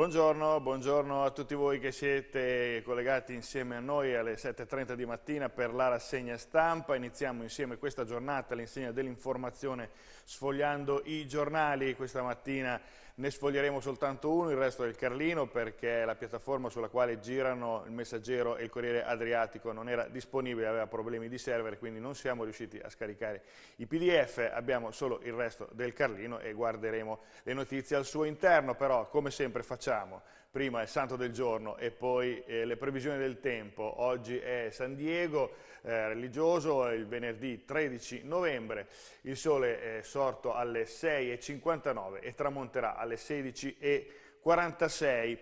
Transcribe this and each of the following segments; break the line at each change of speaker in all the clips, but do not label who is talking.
Buongiorno, buongiorno, a tutti voi che siete collegati insieme a noi alle 7.30 di mattina per la rassegna stampa. Iniziamo insieme questa giornata all'insegna dell'informazione sfogliando i giornali. Questa mattina ne sfoglieremo soltanto uno, il resto è il Carlino perché la piattaforma sulla quale girano il Messaggero e il Corriere Adriatico non era disponibile, aveva problemi di server, quindi non siamo riusciti a scaricare i PDF, abbiamo solo il resto del Carlino e guarderemo le notizie al suo interno, però come sempre facciamo prima il santo del giorno e poi eh, le previsioni del tempo. Oggi è San Diego, eh, religioso, il venerdì 13 novembre. Il sole è sorto alle 6.59 e tramonterà alle 16.46.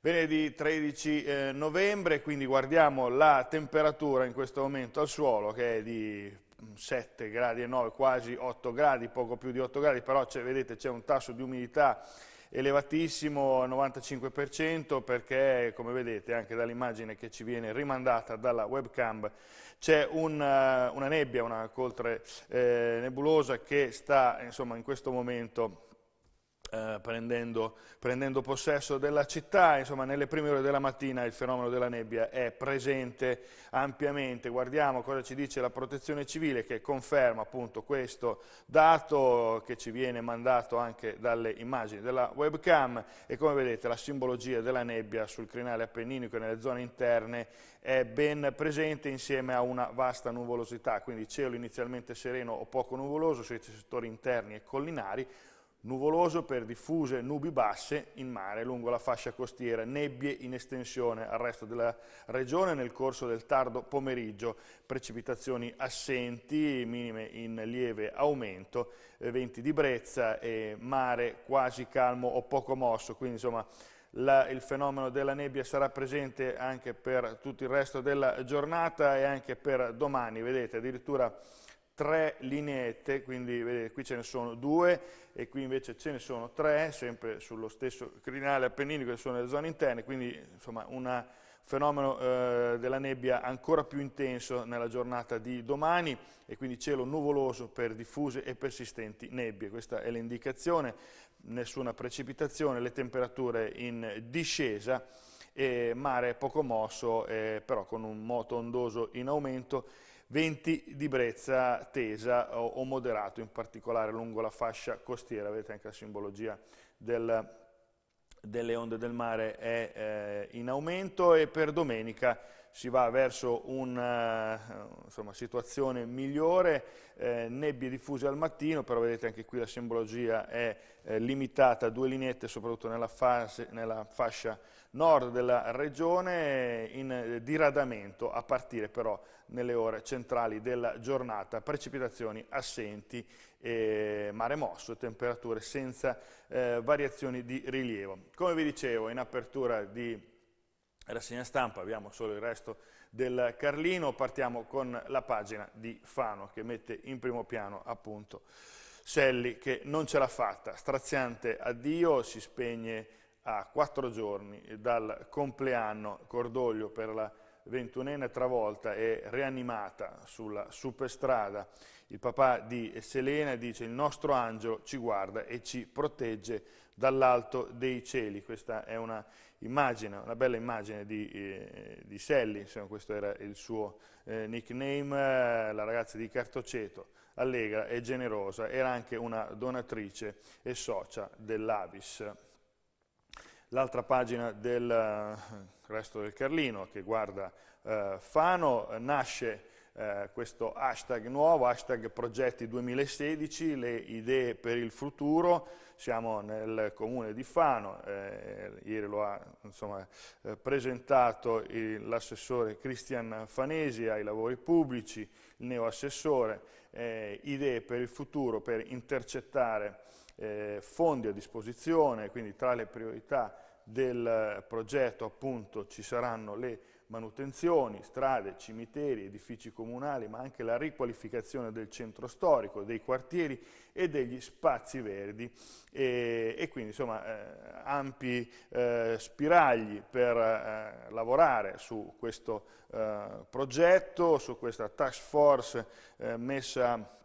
Venerdì 13 eh, novembre, quindi guardiamo la temperatura in questo momento al suolo che è di 7 mm, gradi e 9, quasi 8 gradi, poco più di 8 gradi, però vedete c'è un tasso di umidità elevatissimo al 95% perché come vedete anche dall'immagine che ci viene rimandata dalla webcam c'è una, eh, una, nebbia, una coltre eh, nebulosa che sta insomma, in questo momento eh, prendendo, prendendo, possesso della città, insomma nelle prime ore della mattina il fenomeno della nebbia è presente ampiamente. Guardiamo cosa ci dice la protezione civile che conferma appunto questo dato che ci viene mandato anche dalle immagini della webcam e come vedete la simbologia della nebbia sul crinale appenninico e nelle zone interne è ben presente insieme a una vasta nuvolosità, quindi cielo inizialmente sereno o poco nuvoloso sui settori interni e collinari, nuvoloso per diffuse nubi basse in mare lungo la fascia costiera, nebbie in estensione al resto della regione nel corso del tardo pomeriggio, precipitazioni assenti, minime in lieve aumento, eh, venti di brezza e mare quasi calmo o poco mosso, quindi insomma la, il fenomeno della nebbia sarà presente anche per tutto il resto della giornata e anche per domani, vedete addirittura tre lineette, quindi vedete, qui ce ne sono due e qui invece ce ne sono tre, sempre sullo stesso crinale appenninico che sono le zone interne, quindi insomma un fenomeno eh, della nebbia ancora più intenso nella giornata di domani e quindi cielo nuvoloso per diffuse e persistenti nebbie, questa è l'indicazione, nessuna precipitazione, le temperature in discesa, e mare poco mosso eh, però con un moto ondoso in aumento venti di brezza tesa o, o, moderato, in particolare lungo la fascia costiera, vedete anche la simbologia del, delle onde del mare è eh, in aumento e per domenica si va verso una eh, insomma, situazione migliore, eh, nebbie diffuse al mattino, però vedete anche qui la simbologia è eh, limitata a due lineette, soprattutto nella, fase, nella fascia nord della regione, in eh, diradamento a partire però nelle ore centrali della giornata, precipitazioni assenti, eh, mare mosso temperature senza eh, variazioni di rilievo. Come vi dicevo in apertura di rassegna stampa, abbiamo solo il resto del Carlino, partiamo con la pagina di Fano che mette in primo piano appunto Selli che non ce l'ha fatta, straziante addio, si spegne a quattro giorni dal compleanno, cordoglio per la ventunenne travolta e rianimata sulla superstrada. Il papà di Selena dice il nostro angelo ci guarda e ci protegge dall'alto dei cieli. Questa è una immagine, una bella immagine di, eh, di Sally, insomma, questo era il suo eh, nickname, la ragazza di Cartoceto, allegra e generosa, era anche una donatrice e socia dell'Avis l'altra pagina del eh, resto del Carlino che guarda eh, Fano, eh, nasce eh, questo hashtag nuovo, hashtag progetti 2016, le idee per il futuro, siamo nel comune di Fano, eh, ieri lo ha insomma, eh, presentato l'assessore Cristian Fanesi ai lavori pubblici, il neo assessore, idee per il futuro per intercettare eh, fondi a disposizione, quindi tra le priorità del eh, progetto appunto ci saranno le manutenzioni, strade, cimiteri, edifici comunali, ma anche la riqualificazione del centro storico, dei quartieri e degli spazi verdi e, e quindi insomma eh, ampi eh, spiragli per eh, lavorare su questo eh, progetto, su questa task force eh, messa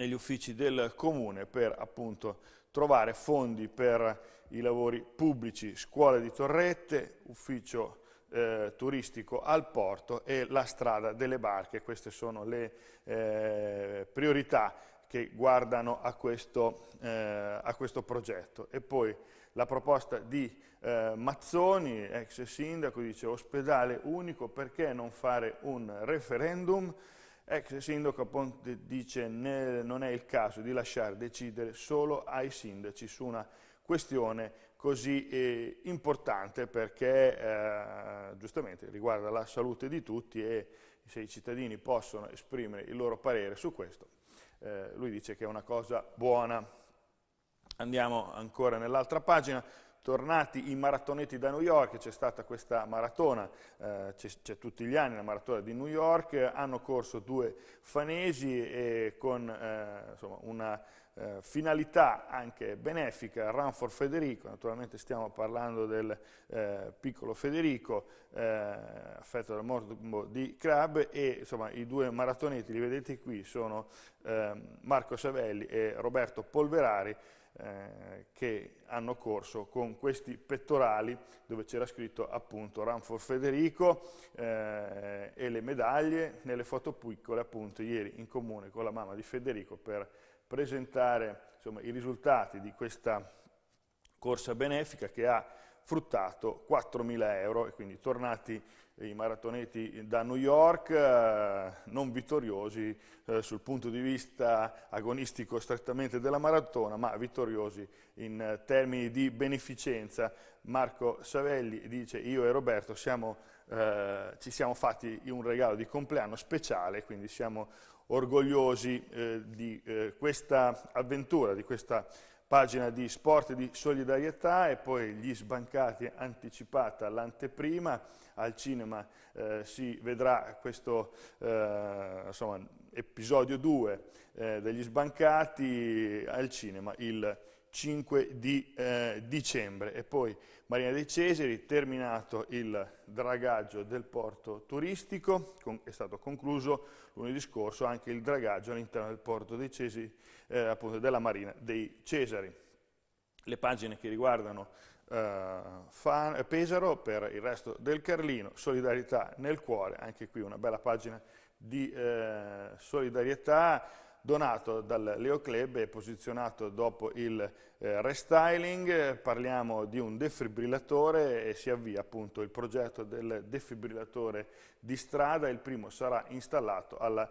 negli uffici del comune per appunto trovare fondi per i lavori pubblici, scuole di Torrette, ufficio eh, turistico al porto e la strada delle barche. Queste sono le eh, priorità che guardano a questo, eh, a questo, progetto. E poi la proposta di eh, Mazzoni, ex sindaco, dice ospedale unico, perché non fare un referendum? Ex sindaco Ponte dice che non è il caso di lasciare decidere solo ai sindaci su una questione così eh, importante perché eh, giustamente riguarda la salute di tutti e se i cittadini possono esprimere il loro parere su questo, eh, lui dice che è una cosa buona. Andiamo ancora nell'altra pagina tornati i maratonetti da New York, c'è stata questa maratona, eh, c'è tutti gli anni la maratona di New York, hanno corso due fanesi con eh, insomma, una eh, finalità anche benefica, Run for Federico, naturalmente stiamo parlando del eh, piccolo Federico eh, affetto dal morbo di Crab e insomma, i due maratonetti li vedete qui sono ehm, Marco Savelli e Roberto Polverari eh, che hanno corso con questi pettorali dove c'era scritto appunto Ranfor Federico eh, e le medaglie nelle foto piccole appunto ieri in comune con la mamma di Federico per presentare insomma, i risultati di questa corsa benefica che ha fruttato 4.000 euro e quindi tornati i maratoneti da New York, eh, non vittoriosi eh, sul punto di vista agonistico strettamente della maratona, ma vittoriosi in eh, termini di beneficenza. Marco Savelli dice io e Roberto siamo, eh, ci siamo fatti un regalo di compleanno speciale, quindi siamo orgogliosi eh, di eh, questa avventura, di questa pagina di sport e di solidarietà e poi gli sbancati anticipata l'anteprima, al cinema eh, si vedrà questo eh, insomma, episodio 2 eh, degli sbancati, al cinema il 5 di eh, dicembre e poi Marina dei Cesari, terminato il dragaggio del porto turistico, con, è stato concluso lunedì scorso anche il dragaggio all'interno del porto dei Cesari, eh, appunto della Marina dei Cesari. Le pagine che riguardano eh, Fan, eh, Pesaro per il resto del Carlino, solidarietà nel cuore, anche qui una bella pagina di eh, solidarietà, donato dal Leo Club e posizionato dopo il eh, restyling, parliamo di un defibrillatore e si avvia appunto il progetto del defibrillatore di strada, il primo sarà installato alla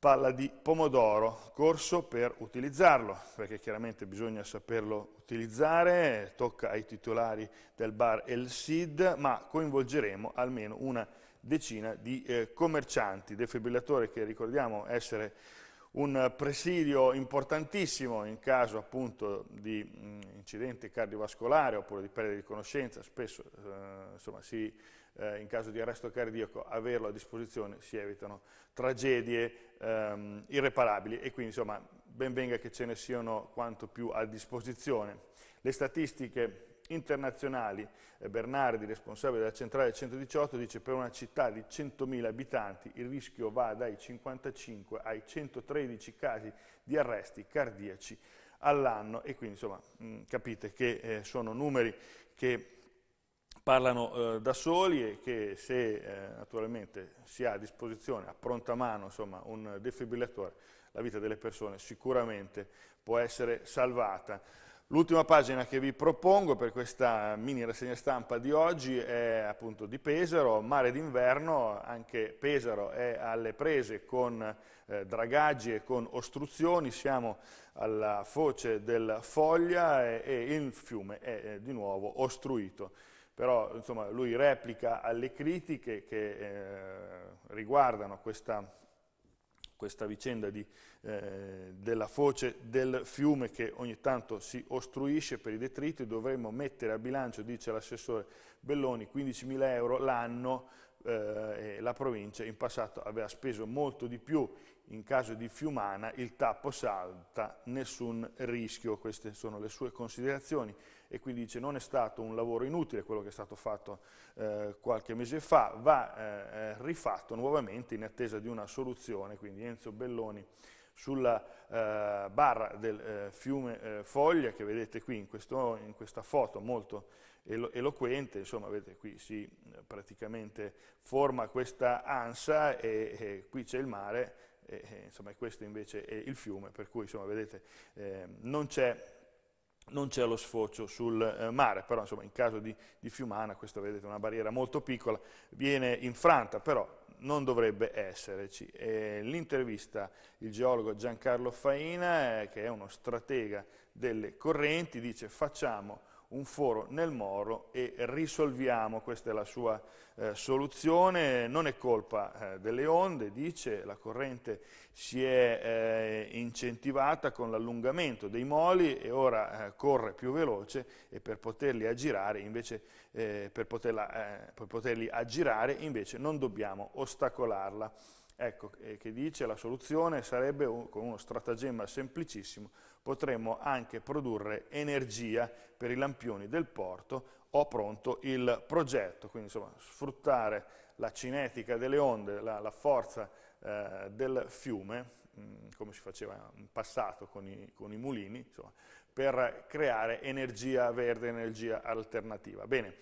palla di pomodoro, corso per utilizzarlo, perché chiaramente bisogna saperlo utilizzare, tocca ai titolari del bar El Cid, ma coinvolgeremo almeno una decina di eh, commercianti, defibrillatore che ricordiamo essere un presidio importantissimo in caso appunto di mh, incidente cardiovascolare oppure di perdita di conoscenza, spesso eh, insomma, si, eh, in caso di arresto cardiaco averlo a disposizione si evitano tragedie ehm, irreparabili e quindi insomma ben venga che ce ne siano quanto più a disposizione. Le statistiche internazionali, eh, Bernardi, responsabile della centrale 118, dice che per una città di 100.000 abitanti il rischio va dai 55 ai 113 casi di arresti cardiaci all'anno e quindi insomma mm, capite che eh, sono numeri che parlano eh, da soli e che se eh, naturalmente si ha a disposizione a pronta mano insomma, un defibrillatore la vita delle persone sicuramente può essere salvata. L'ultima pagina che vi propongo per questa mini rassegna stampa di oggi è appunto di Pesaro, mare d'inverno, anche Pesaro è alle prese con eh, dragaggi e con ostruzioni, siamo alla foce del Foglia e, e il fiume è eh, di nuovo ostruito. Però insomma, lui replica alle critiche che eh, riguardano questa questa vicenda di, eh, della foce del fiume che ogni tanto si ostruisce per i detriti, dovremmo mettere a bilancio, dice l'assessore Belloni, 15.000 euro l'anno, eh, la provincia in passato aveva speso molto di più in caso di Fiumana il tappo salta, nessun rischio, queste sono le sue considerazioni e quindi dice non è stato un lavoro inutile quello che è stato fatto eh, qualche mese fa, va eh, eh rifatto nuovamente in attesa di una soluzione, quindi Enzo Belloni sulla eh, barra del eh, fiume eh, Foglia che vedete qui in, questo, in questa foto molto eloquente, insomma vedete qui si praticamente forma questa ansa e, e qui c'è il mare e, eh, e insomma, questo invece è il fiume, per cui insomma, vedete eh, non c'è non c'è lo sfocio sul eh, mare, però insomma, in caso di, di, fiumana, questa vedete è una barriera molto piccola, viene infranta, però non dovrebbe esserci. L'intervista, il geologo Giancarlo Faina, eh, che è uno stratega delle correnti, dice facciamo un foro nel moro e risolviamo, questa è la sua eh, soluzione, non è colpa eh, delle onde, dice, la corrente si è eh, incentivata con l'allungamento dei moli e ora eh, corre più veloce e per poterli aggirare invece, eh, per poterla, eh, per poterli aggirare invece non dobbiamo ostacolarla. Ecco, eh, che dice la soluzione sarebbe, con uno stratagemma semplicissimo, potremmo anche produrre energia per i lampioni del porto, ho pronto il progetto, quindi insomma sfruttare la cinetica delle onde, la, la forza eh, del fiume, mh, mm, come si faceva in passato con i, con i mulini, insomma, per creare energia verde, energia alternativa. Bene.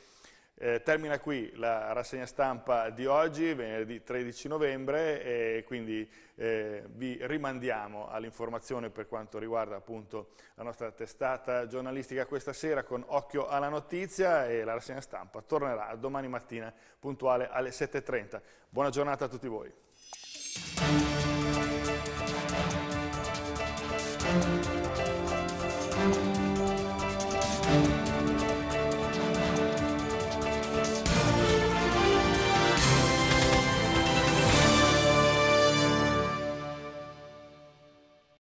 Eh, termina qui la rassegna stampa di oggi, venerdì 13 novembre, e quindi eh, vi rimandiamo all'informazione per quanto riguarda appunto la nostra testata giornalistica questa sera con Occhio alla Notizia e la rassegna stampa tornerà domani mattina puntuale alle 7.30. Buona giornata a tutti voi.